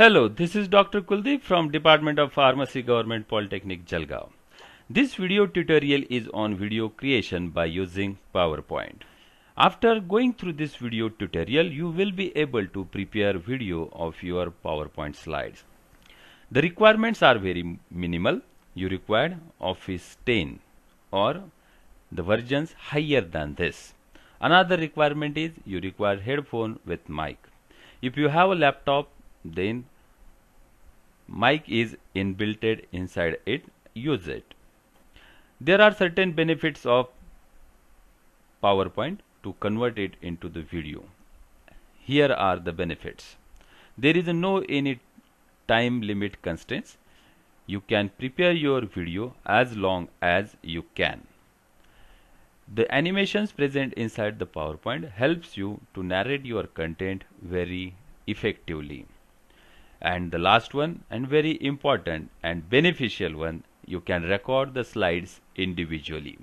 Hello, this is Dr. Kuldeep from Department of Pharmacy Government Polytechnic Jalgaon. This video tutorial is on video creation by using PowerPoint. After going through this video tutorial, you will be able to prepare video of your PowerPoint slides. The requirements are very minimal. You require Office 10 or the versions higher than this. Another requirement is you require headphone with mic. If you have a laptop, then mic is inbuilt inside it use it there are certain benefits of PowerPoint to convert it into the video here are the benefits there is no any time limit constraints you can prepare your video as long as you can the animations present inside the PowerPoint helps you to narrate your content very effectively and the last one and very important and beneficial one you can record the slides individually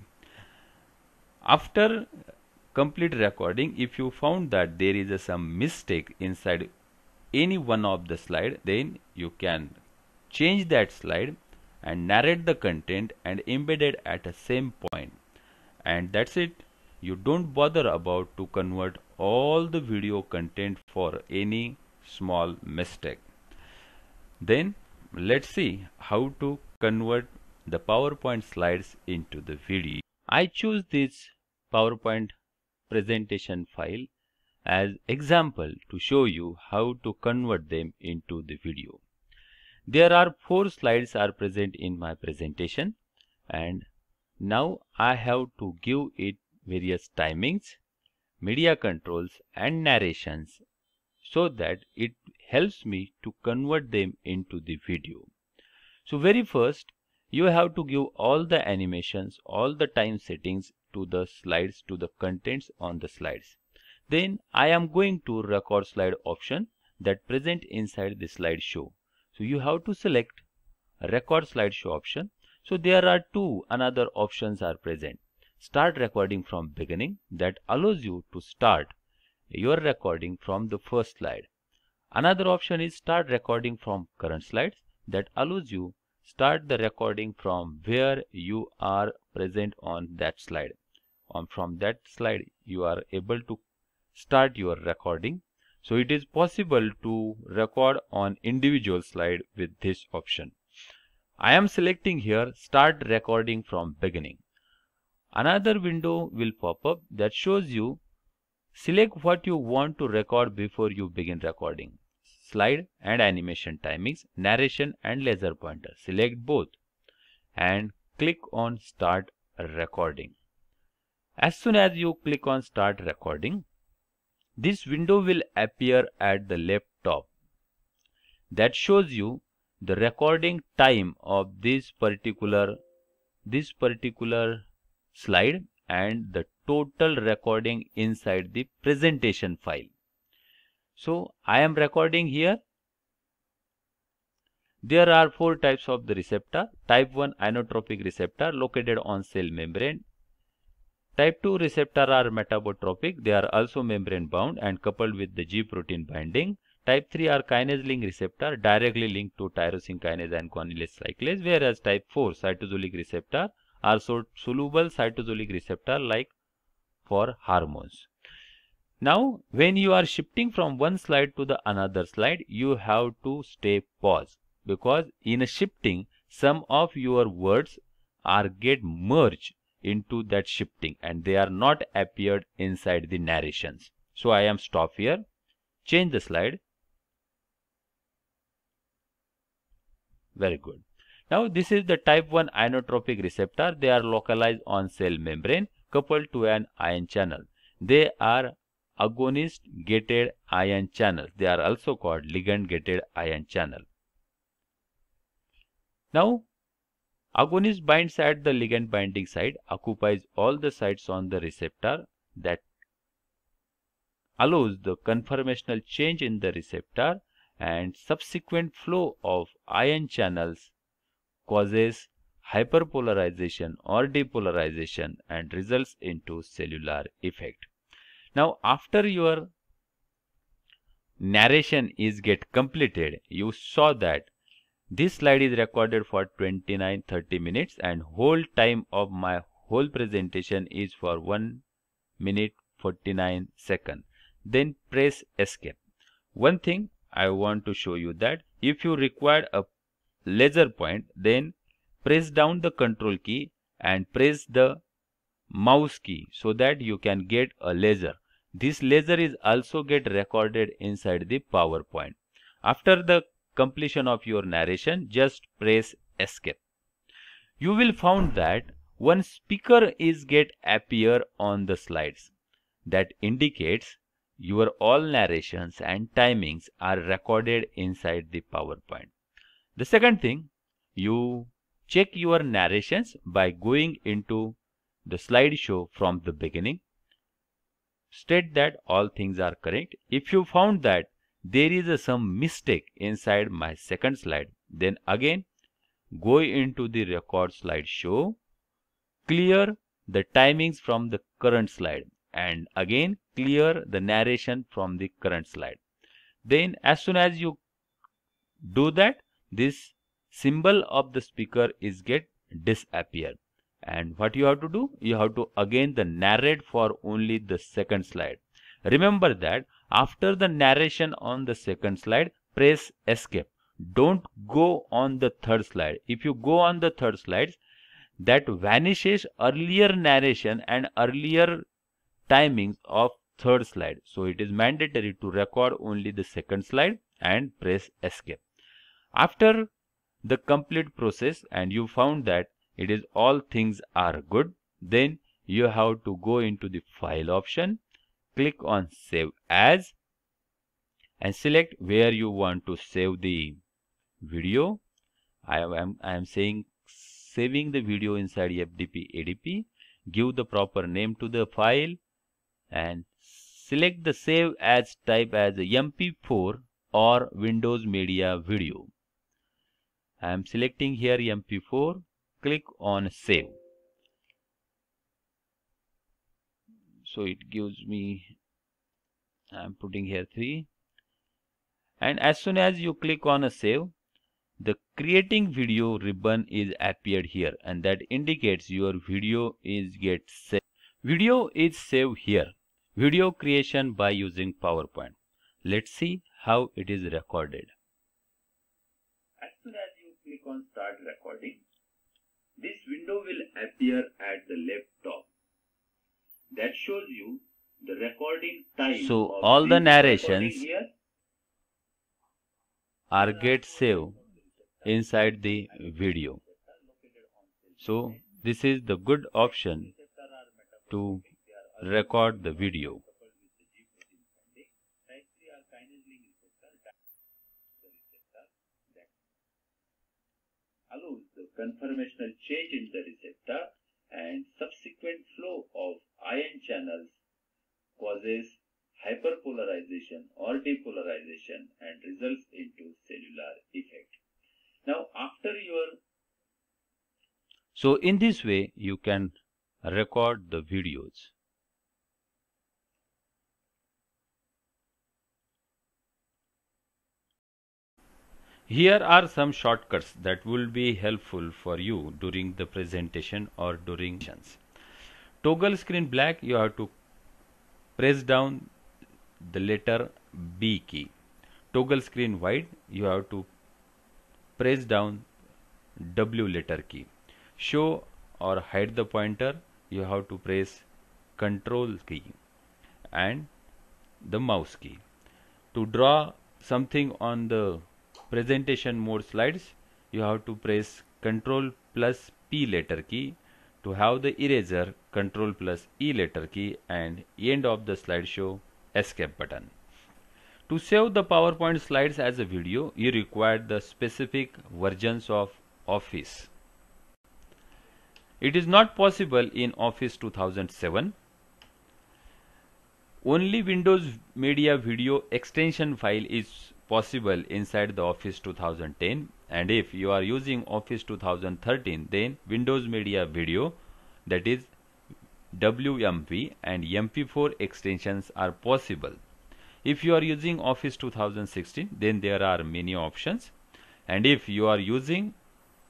after complete recording if you found that there is a, some mistake inside any one of the slide then you can change that slide and narrate the content and embed it at the same point and that's it you don't bother about to convert all the video content for any small mistake then let's see how to convert the PowerPoint slides into the video. I choose this PowerPoint presentation file as example to show you how to convert them into the video. There are four slides are present in my presentation and now I have to give it various timings, media controls and narrations so that it helps me to convert them into the video. So very first, you have to give all the animations, all the time settings to the slides, to the contents on the slides. Then I am going to record slide option that present inside the slideshow. So you have to select record slideshow option. So there are two another options are present. Start recording from beginning that allows you to start your recording from the first slide Another option is start recording from current slides that allows you start the recording from where you are present on that slide. On from that slide you are able to start your recording. So it is possible to record on individual slide with this option. I am selecting here start recording from beginning. Another window will pop up that shows you Select what you want to record before you begin recording. Slide and animation timings, narration and laser pointer. Select both and click on start recording. As soon as you click on start recording, this window will appear at the left top that shows you the recording time of this particular this particular slide and the total recording inside the presentation file. So I am recording here. There are four types of the receptor. Type 1 inotropic receptor located on cell membrane. Type 2 receptor are metabotropic. They are also membrane bound and coupled with the G protein binding. Type 3 are kinase link receptor directly linked to tyrosine kinase and guanylate cyclase whereas type 4 cytosolic receptor are soluble cytosolic receptor like for hormones. Now, when you are shifting from one slide to the another slide, you have to stay pause because in shifting, some of your words are get merged into that shifting and they are not appeared inside the narrations. So I am stop here, change the slide. Very good. Now this is the type 1 ionotropic receptor. They are localized on cell membrane coupled to an ion channel. They are agonist gated ion channels. They are also called ligand gated ion channel. Now agonist binds at the ligand binding site, occupies all the sites on the receptor that allows the conformational change in the receptor and subsequent flow of ion channels causes hyperpolarization or depolarization and results into cellular effect. Now after your narration is get completed, you saw that this slide is recorded for 29-30 minutes and whole time of my whole presentation is for 1 minute 49 second. Then press escape. One thing I want to show you that if you require a laser point then press down the control key and press the mouse key so that you can get a laser this laser is also get recorded inside the powerpoint after the completion of your narration just press escape you will found that one speaker is get appear on the slides that indicates your all narrations and timings are recorded inside the PowerPoint. The second thing, you check your narrations by going into the slideshow from the beginning. State that all things are correct. If you found that there is a, some mistake inside my second slide, then again go into the record slideshow, clear the timings from the current slide and again clear the narration from the current slide. Then as soon as you do that, this symbol of the speaker is get disappear and what you have to do you have to again the narrate for only the second slide remember that after the narration on the second slide press escape don't go on the third slide if you go on the third slide that vanishes earlier narration and earlier timings of third slide so it is mandatory to record only the second slide and press escape after the complete process and you found that it is all things are good, then you have to go into the file option, click on save as and select where you want to save the video. I am, I am saying saving the video inside FDP ADP. Give the proper name to the file and select the save as type as MP4 or Windows Media Video. I am selecting here MP4, click on save. So it gives me, I am putting here 3. And as soon as you click on a save, the creating video ribbon is appeared here and that indicates your video is get saved. Video is saved here. Video creation by using PowerPoint. Let's see how it is recorded on start recording. This window will appear at the left top. That shows you the recording time. So all the narrations are get saved inside the video. So this is the good option to record the video. conformational change in the receptor and subsequent flow of ion channels causes hyperpolarization or depolarization and results into cellular effect. Now after your so in this way you can record the videos. Here are some shortcuts that will be helpful for you during the presentation or during sessions. Toggle screen black, you have to press down the letter B key. Toggle screen white, you have to press down W letter key. Show or hide the pointer, you have to press control key and the mouse key. To draw something on the presentation mode slides you have to press Ctrl plus P letter key to have the eraser Ctrl plus E letter key and end of the slideshow escape button. To save the PowerPoint slides as a video you require the specific versions of Office. It is not possible in Office 2007. Only Windows Media Video extension file is possible inside the Office 2010 and if you are using Office 2013 then Windows Media Video that is WMV and MP4 extensions are possible. If you are using Office 2016 then there are many options and if you are using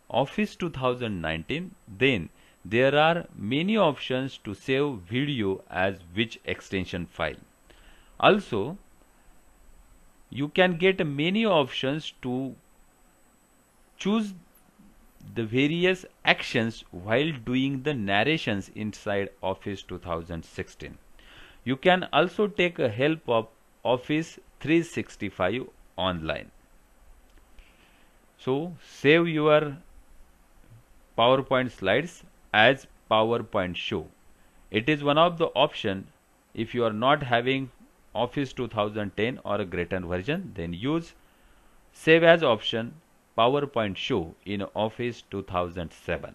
Office 2019 then there are many options to save video as which extension file. Also you can get many options to choose the various actions while doing the narrations inside Office 2016. You can also take a help of Office 365 online. So save your PowerPoint slides as PowerPoint show. It is one of the option if you are not having Office 2010 or a greater version then use save as option PowerPoint show in Office 2007.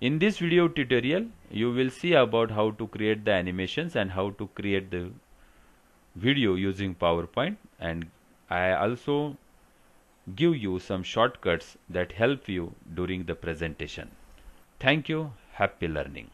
In this video tutorial you will see about how to create the animations and how to create the video using PowerPoint and I also give you some shortcuts that help you during the presentation. Thank you. Happy learning.